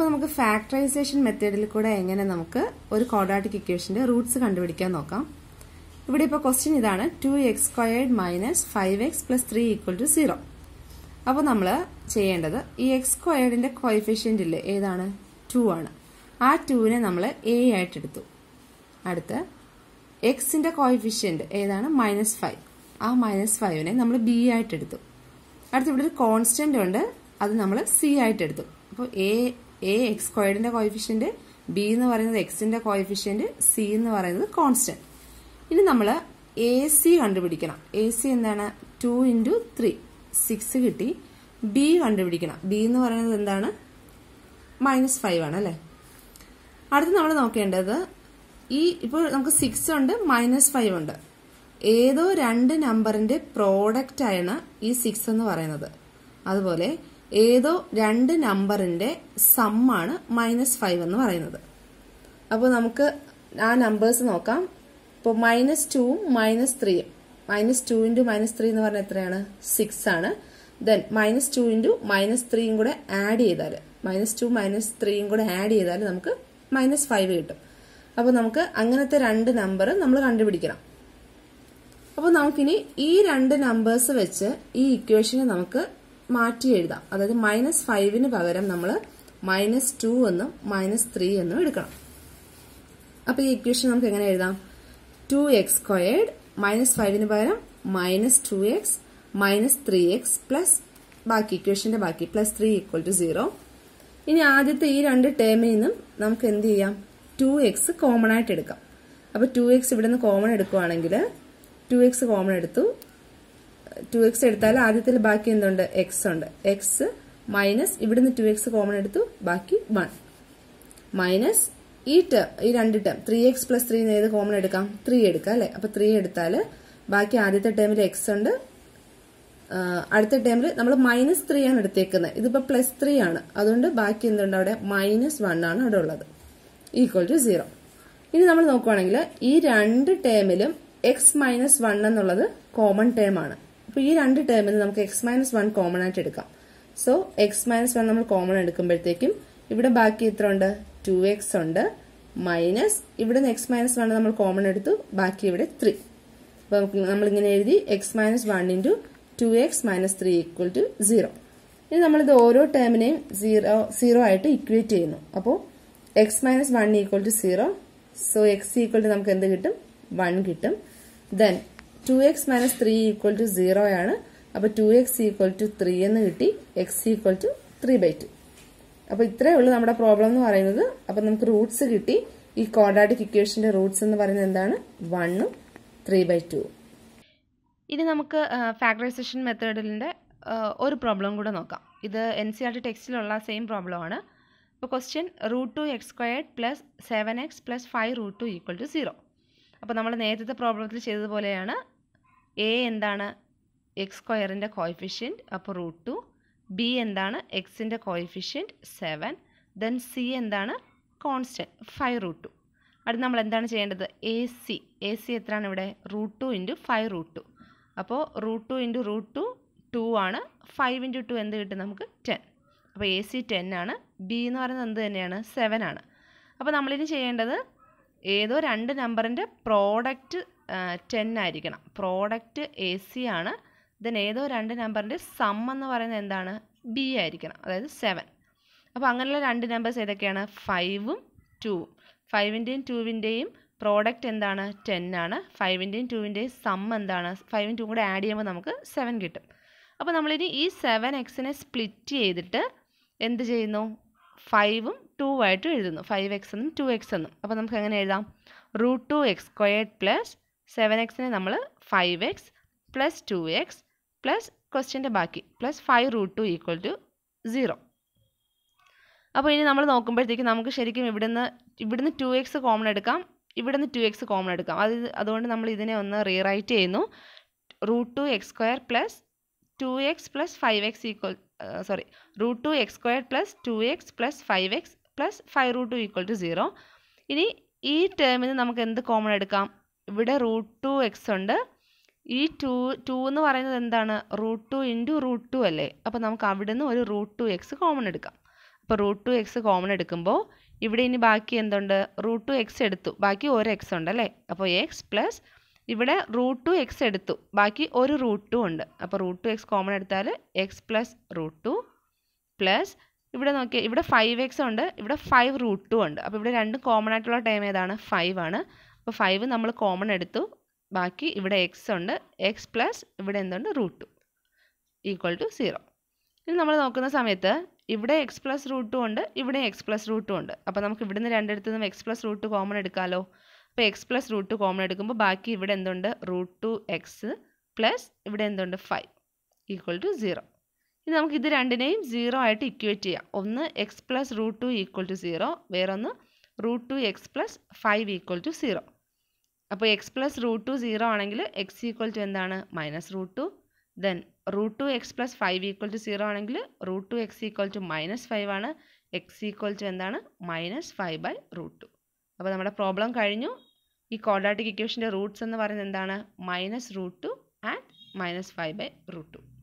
അപ്പോൾ നമുക്ക് ഫാക്ടറൈസേഷൻ മെത്തേഡിൽ കൂടെ എങ്ങനെ നമുക്ക് ഒരു കോഡാറ്റിക് ഇക്വേഷന്റെ റൂട്ട്സ് കണ്ടുപിടിക്കാൻ നോക്കാം ഇവിടെ ഇപ്പോൾ ക്വസ്റ്റ്യൻ ഇതാണ് two x squared minus five x plus three equal to zero അപ്പോൾ നമ്മൾ ചെയ്യേണ്ടത് ഈ എക്സ് സ്ക്വയേർഡിന്റെ കോയിഫിഷ്യന്റ് ഇല്ലേ ഏതാണ് ടു ആണ് ആ ടുവിനെ നമ്മൾ എ എടുത്തു അടുത്ത് എക്സിന്റെ കോയിഫിഷ്യന്റ് ഏതാണ് മൈനസ് ഫൈവ് ആ മൈനസ് ഫൈവിനെ നമ്മൾ ബി എടുത്തു അടുത്ത് ഇവിടെ ഒരു കോൺസ്റ്റന്റ് ഉണ്ട് അത് നമ്മൾ സി എടുത്തു അപ്പോൾ എ എ എക്സ് സ്ക്വയർഡിന്റെ കോയിഫിഷ്യന്റ് ബി എന്ന് പറയുന്നത് എക്സിന്റെ കോയിഫിഷ്യന്റ് സി എന്ന് പറയുന്നത് കോൺസ്റ്റന്റ് ഇനി നമ്മൾ എ സി കണ്ടുപിടിക്കണം എ സി എന്താണ് ടു ഇൻറ്റു ത്രീ സിക്സ് കിട്ടി ബി കണ്ടുപിടിക്കണം ബി എന്ന് പറയുന്നത് എന്താണ് മൈനസ് ഫൈവ് ആണ് അല്ലേ അടുത്ത് നമ്മൾ നോക്കേണ്ടത് ഈ ഇപ്പോൾ നമുക്ക് സിക്സ് ഉണ്ട് മൈനസ് ഫൈവ് ഉണ്ട് ഏതോ രണ്ട് നമ്പറിന്റെ പ്രോഡക്റ്റ് ആണ് ഈ സിക്സ് എന്ന് പറയുന്നത് അതുപോലെ ഏതോ രണ്ട് നമ്പറിന്റെ സമ്മാണ് മൈനസ് ഫൈവ് എന്ന് പറയുന്നത് അപ്പോൾ നമുക്ക് ആ നമ്പേഴ്സ് നോക്കാം ഇപ്പോൾ മൈനസ് ടുവും മൈനസ് ത്രീയും minus two into minus three എന്ന് പറഞ്ഞാൽ എത്രയാണ് സിക്സ് ആണ് then minus two into minus ത്രീയും കൂടെ ആഡ് ചെയ്താൽ മൈനസ് ടു മൈനസ് ത്രീയും കൂടെ ആഡ് ചെയ്താൽ നമുക്ക് മൈനസ് ഫൈവ് കിട്ടും അപ്പോൾ നമുക്ക് അങ്ങനത്തെ രണ്ട് നമ്പർ നമ്മൾ കണ്ടുപിടിക്കണം അപ്പോൾ നമുക്കിനി ഈ രണ്ട് നമ്പേഴ്സ് വെച്ച് ഈ ഇക്വേഷനെ നമുക്ക് മാറ്റി എഴുതാം അതായത് മൈനസ് ഫൈവിന് പകരം നമ്മൾ മൈനസ് ടു എന്നും മൈനസ് ത്രീ എന്നും എടുക്കണം അപ്പോൾ ഈ ഇക്വേഷൻ നമുക്ക് എങ്ങനെ എഴുതാം ടു എക്സ് സ്ക്വയേർഡ് മൈനസ് ഫൈവിന് പകരം minus two x minus three x plus ബാക്കി ഇക്വേഷന്റെ ബാക്കി plus three equal to zero ഇനി ആദ്യത്തെ ഈ രണ്ട് ടേമിൽ നിന്നും നമുക്ക് എന്ത് ചെയ്യാം ടു എക്സ് കോമൺ ആയിട്ട് എടുക്കാം അപ്പോൾ ടു എക്സ് ഇവിടെ നിന്ന് കോമൺ എടുക്കുവാണെങ്കിൽ ടു എക്സ് കോമൺ എടുത്തു ടു എക്സ് എടുത്താൽ ആദ്യത്തിൽ ബാക്കി എന്തുണ്ട് എക്സ് ഉണ്ട് എക്സ് മൈനസ് ഇവിടുന്ന് ടു എക്സ് കോമൺ എടുത്തു ബാക്കി വൺ മൈനസ് ഈ ടേം ഈ രണ്ട് term three x plus three ഏത് കോമൺ എടുക്കാം ത്രീ എടുക്കാം അല്ലെ അപ്പൊ ത്രീ എടുത്താൽ ബാക്കി ആദ്യത്തെ ടേമിൽ എക്സ് ഉണ്ട് അടുത്ത ടേമിൽ നമ്മൾ മൈനസ് ത്രീ ആണ് എടുത്തേക്കുന്നത് ഇതിപ്പോ പ്ലസ് ത്രീ ആണ് അതുകൊണ്ട് ബാക്കി എന്തുണ്ട് അവിടെ മൈനസ് വൺ ആണ് അവിടെ ഉള്ളത് ഈക്വൽ ടു സീറോ ഇനി നമ്മൾ നോക്കുവാണെങ്കിൽ ഈ രണ്ട് ടേമിലും എക്സ് മൈനസ് വൺ എന്നുള്ളത് കോമൺ ടേം ആണ് അപ്പോൾ ഈ രണ്ട് ടേമിൽ നമുക്ക് എക്സ് മൈനസ് വൺ കോമൺ ആയിട്ട് എടുക്കാം സോ എക്സ് മൈനസ് വൺ നമ്മൾ കോമൺ എടുക്കുമ്പോഴത്തേക്കും ഇവിടെ ബാക്കി എത്ര ഉണ്ട് ടു എക്സ് ഉണ്ട് മൈനസ് ഇവിടെ നിന്ന് എക്സ് മൈനസ് വൺ നമ്മൾ കോമൺ എടുത്തു ബാക്കി ഇവിടെ ത്രീ അപ്പോൾ നമ്മളിങ്ങനെ എഴുതി x minus one into two x minus three equal to zero ഇനി നമ്മളിത് ഓരോ ടേമിനെയും സീറോ സീറോ ആയിട്ട് ഇക്വേറ്റ് ചെയ്യുന്നു അപ്പോൾ x minus one equal to zero so x equal to നമുക്ക് എന്ത് കിട്ടും വൺ കിട്ടും then two x minus three equal to zero ആണ് അപ്പൊ two x equal to three എന്ന് കിട്ടി X equal to three by two അപ്പൊ ഇത്രേ ഉള്ളൂ നമ്മുടെ പ്രോബ്ലം എന്ന് പറയുന്നത് അപ്പൊ നമുക്ക് റൂട്ട്സ് കിട്ടി ഈ കോഡാറ്റിക് ഇക്വേഷന്റെ റൂട്ട്സ് എന്ന് പറയുന്നത് എന്താണ് വണ്ണും ത്രീ ബൈ ടു ഇനി നമുക്ക് ഫാക്ടറൈസേഷൻ മെത്തേഡിന്റെ ഒരു പ്രോബ്ലം കൂടെ നോക്കാം ഇത് എൻ സി ആർ ടി ടെക്സ്റ്റിലുള്ള സെയിം പ്രോബ്ലം ആണ് ഇപ്പോൾ question root two x squared plus seven x plus five root two equal to zero അപ്പോൾ നമ്മൾ നേരത്തെ പ്രോബ്ലത്തിൽ ചെയ്തതുപോലെയാണ് എ എന്താണ് എക്സ് സ്ക്വയറിൻ്റെ കോയിഫിഷ്യൻറ്റ് അപ്പോൾ റൂട്ട് ടു ബി എന്താണ് എക്സിൻ്റെ കോയിഫിഷ്യൻറ്റ് സെവൻ ദെൻ സി എന്താണ് കോൺസ്റ്റൻറ്റ് ഫൈവ് റൂട്ട് ടു അടുത്ത് നമ്മൾ എന്താണ് ചെയ്യേണ്ടത് എ സി എ സി എത്രയാണ് ഇവിടെ root two into five root two അപ്പോൾ root two into root two two ആണ് ഫൈവ് ഇൻറ്റു ടു എന്ത് കിട്ടും നമുക്ക് ടെൻ അപ്പോൾ എ സി ടെൻ ആണ് ബി എന്ന് പറയുന്നത് എന്ത് തന്നെയാണ് സെവൻ ആണ് അപ്പോൾ നമ്മളിനി ചെയ്യേണ്ടത് ഏതോ രണ്ട് നമ്പറിൻ്റെ പ്രോഡക്റ്റ് ടെൻ ആയിരിക്കണം പ്രോഡക്റ്റ് എ സി ആണ് ദെൻ ഏതോ രണ്ട് നമ്പറിൻ്റെ സം എന്ന് പറയുന്നത് എന്താണ് ബി ആയിരിക്കണം അതായത് സെവൻ അപ്പോൾ അങ്ങനെയുള്ള രണ്ട് നമ്പേഴ്സ് ഏതൊക്കെയാണ് ഫൈവും ടൂവും ഫൈവിൻ്റെയും ടൂവിൻ്റെയും പ്രോഡക്റ്റ് എന്താണ് ടെൻ ആണ് ഫൈവിൻ്റെയും ടൂവിൻ്റെയും സം എന്താണ് ഫൈവും ടൂവും കൂടെ ആഡ് ചെയ്യുമ്പോൾ നമുക്ക് സെവൻ കിട്ടും അപ്പോൾ നമ്മളിനി ഈ സെവൻ എക്സിനെ സ്പ്ലിറ്റ് ചെയ്തിട്ട് എന്ത് ചെയ്യുന്നു ഫൈവും ടൂ ആയിട്ടും എഴുതുന്നു ഫൈവ് എക്സ് എന്നും ടു എക്സ് എന്നും അപ്പോൾ നമുക്ക് എങ്ങനെ എഴുതാം root two x squared plus seven എക്സിനെ നമ്മൾ five x plus two x plus ക്വസ്റ്റ്യൻ്റെ ബാക്കി plus five root two equal to zero അപ്പോൾ ഇനി നമ്മൾ നോക്കുമ്പോഴത്തേക്ക് നമുക്ക് ശരിക്കും ഇവിടുന്ന് ഇവിടുന്ന് ടു എക്സ് കോമൺ എടുക്കാം ഇവിടുന്ന് ടു എക്സ് കോമൺ എടുക്കാം അത് അതുകൊണ്ട് നമ്മൾ ഇതിനെ ഒന്ന് റീറൈറ്റ് ചെയ്യുന്നു root two x square plus two x plus five x equal sorry root two x square plus two x plus five x plus five root two equal to zero ഇനി ഈ ടേമിന് നമുക്ക് എന്ത് കോമൺ എടുക്കാം ഇവിടെ root two X ഉണ്ട് ഈ to to എന്ന് പറയുന്നത് എന്താണ് root two into root two അല്ലേ അപ്പോൾ നമുക്ക് അവിടെ നിന്ന് ഒരു റൂട്ട് ടു എക്സ് കോമൺ എടുക്കാം അപ്പോൾ റൂട്ട് ടു എക്സ് കോമൺ എടുക്കുമ്പോൾ ഇവിടെ ഇനി ബാക്കി എന്തുണ്ട് റൂട്ട് ടു എക്സ് എടുത്തു ബാക്കി ഒരു എക്സ് ഉണ്ട് അല്ലേ അപ്പോൾ എക്സ് പ്ലസ് ഇവിടെ റൂട്ട് ടു എക്സ് എടുത്തു ബാക്കി ഒരു റൂട്ട് ടു ഉണ്ട് അപ്പോൾ റൂട്ട് ടു എക്സ് കോമൺ എടുത്താൽ x plus root two plus ഇവിടെ നോക്കിയാൽ ഇവിടെ ഫൈവ് എക്സ് ഉണ്ട് ഇവിടെ ഫൈവ് റൂട്ട് ടു ഉണ്ട് അപ്പോൾ ഇവിടെ രണ്ടും കോമൺ ആയിട്ടുള്ള ടൈം ഏതാണ് ഫൈവ് ആണ് അപ്പോൾ ഫൈവ് നമ്മൾ കോമൺ എടുത്തു ബാക്കി ഇവിടെ എക്സ് ഉണ്ട് എക്സ് പ്ലസ് ഇവിടെ എന്തുണ്ട് root two equal to zero ഇനി നമ്മൾ നോക്കുന്ന സമയത്ത് ഇവിടെ എക്സ് പ്ലസ് റൂട്ടും ഉണ്ട് ഇവിടെ എക്സ് പ്ലസ് റൂട്ടും ഉണ്ട് അപ്പോൾ നമുക്ക് ഇവിടുന്ന് രണ്ടിടത്തു നിന്നും എക്സ് പ്ലസ് റൂട്ട് കോമൺ എടുക്കാമല്ലോ അപ്പോൾ എക്സ് പ്ലസ് റൂട്ട് കോമൺ എടുക്കുമ്പോൾ ബാക്കി ഇവിടെ എന്തുണ്ട് റൂട്ട് ടു എക്സ് പ്ലസ് ഇവിടെ എന്തുണ്ട് ഫൈവ് ഈക്വൽ ടു സീറോ ഇനി നമുക്ക് ഇത് രണ്ടിനെയും സീറോ ആയിട്ട് ഇക്വേറ്റ് ചെയ്യാം ഒന്ന് x plus root two equal to zero വേറൊന്ന് root two x plus five equal to zero അപ്പോൾ x plus root two zero ആണെങ്കിൽ എക്സ് ഈക്വൽ ടു എന്താണ് minus root two then root two x plus five equal to zero ആണെങ്കിൽ root two x equal to minus five ആണ് x equal to എന്താണ് minus five by root two അപ്പോൾ നമ്മുടെ problem കഴിഞ്ഞു ഈ quadratic ഇക്വേഷൻ്റെ Roots എന്ന് പറയുന്നത് എന്താണ് minus root two and minus five by root to